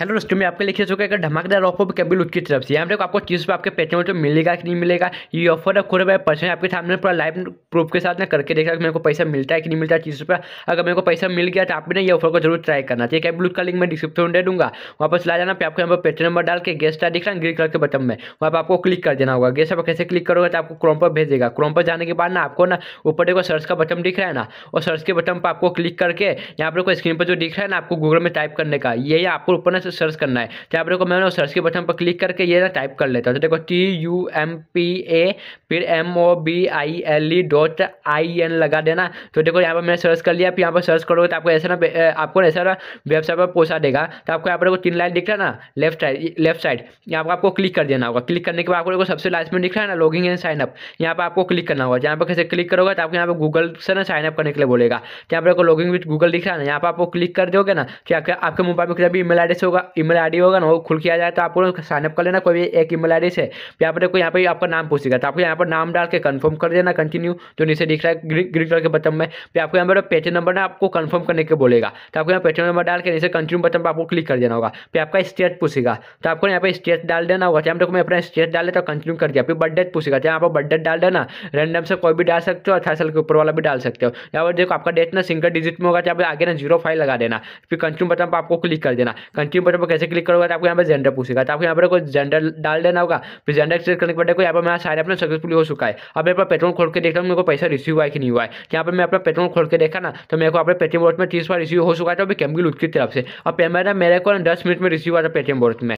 hello दोस्तों मैं आपके लिखे चुका है धमाकेदार ऑफर भी कैबिल उसकी तरफ से यहाँ देखो आपको चीज़ पे आपके पेटीएम तो मिलेगा कि नहीं मिलेगा ये ऑफर आप खुद मैं पर्सन आपके सामने पूरा लाइव प्रूफ के साथ ना करके देखा कि मेरे को पैसा मिलता है कि नहीं मिलता है चीज़ पर अगर मेरे को पैसा मिल गया तो आप भी ना ये ऑफर को जरूर ट्राई करना चाहिए कैबिल उसका लिंक मैं डिस्क्रिप्शन में दे दूँगा वहाँ पर चला जाना पे आपको यहाँ पर पेटी नंबर डाल के गेस्ट दिख रहा है ग्रीन कलर के बटन में वहाँ पर आपको क्लिक कर देना होगा गेस्ट पर कैसे क्लिक करोगे तो आपको क्रोम पर भेजेगा क्रोम पर जाने के बाद ना आपको ना ऊपर देखो सर्च का बटन दिख रहा है ना और सर्च के बटन पर आपको क्लिक करके यहाँ पर स्क्रीन पर जो दिख रहा है ना आपको गूगल में टाइप करने का यही आपको ऊपर ना से सर्च करना है तो आप पर देखो मैंने सर्च के बटन पर क्लिक करके ये ना टाइप कर लेता हूँ तो देखो T U M P A फिर M O B I L E dot I N लगा देना तो देखो यहाँ पर मैंने सर्च कर लिया फिर यहाँ पर सर्च करोगे तो आपको ऐसा ना आपको ऐसा ना वेबसाइट पर पहुँचा देगा तो आपको यहाँ पर तीन लाइन दिख रहा है ना लेफ्ट साइड लेफ्ट साइड यहाँ पर आपको क्लिक कर देना होगा क्लिक करने के बाद आपको सबसे लास्ट में दिख रहा है ना लॉगिंग एंड साइनअप यहाँ पर आपको क्लिक करना होगा जहाँ पर कैसे क्लिक करोगे तो आपको यहाँ पर गूगल से ना साइनअप करने के लिए बोलेगा तो यहाँ पर लॉगिंग विथ गूगल दिख रहा है ना यहाँ पर आपको क्लिक कर दोगे ना कि तो आपके आपके मोबाइल में किसी भी ईमेल एड्रेस होगा होगा ईमेल आईडी होगा ना वो खुल किया जाए तो आपको साइनअप कर लेना कोई भी एक ईमेल आईडी से यहाँ पर देखो यहाँ पर आपका नाम पूछेगा तो आपको यहाँ पर नाम डाल के कन्फर्म कर देना कंटिन्यू जो नीचे दिख रहा है ग्रीन कलर के बटन में फिर आपको यहाँ पर पेटीएम नंबर ना आपको कन्फर्म करने के बोलेगा तो आपको यहाँ पेटीएम नंबर डाल के नीचे कंटिन्यू बटन पर आपको क्लिक कर देना होगा फिर आपका स्टेट पूछेगा तो आपको यहाँ पर स्टेट डाल देना होगा जहाँ देखो मैं अपना स्टेट डाल देता हूँ कंटिन्यू कर दिया फिर बर्थडे पूछेगा जहाँ पर बर्थडे डाल देना रैंडम से कोई भी डाल सकते हो अठारह साल के ऊपर वाला भी डाल सकते हो यहाँ पर देखो आपका डेट ना सिंगल डिजिट में होगा जहाँ तो पर आगे ना जीरो फाइव लगा देना फिर कंटिन्यू बटन पर आपको क्लिक कर देना कंटिन्यू बटन पर कैसे क्लिक करोगे तो आपको यहाँ पर जेंडर पूछेगा तो आपको यहाँ पर कोई जेंडर डाल देना होगा फिर जेंडर क्लिक करने के बाद यहाँ पर मेरा सारे अपना सक्सेसफुल हो चुका है अब मेरे पास पेट्रोल खोल के देखा मेरे को पैसा रिसीव हुआ कि नहीं हुआ है तो यहाँ पर मैं अपना पेट्रोल खोल के देखा ना तो मेरे को अपने पेटीएम बोर्ड में तीस बार रिसीव हो चुका है तो अभी कैमगिल की तरफ से और पेमेंट मेरे को दस मिनट में रिसीव हुआ था पेटीएम बोर्ड में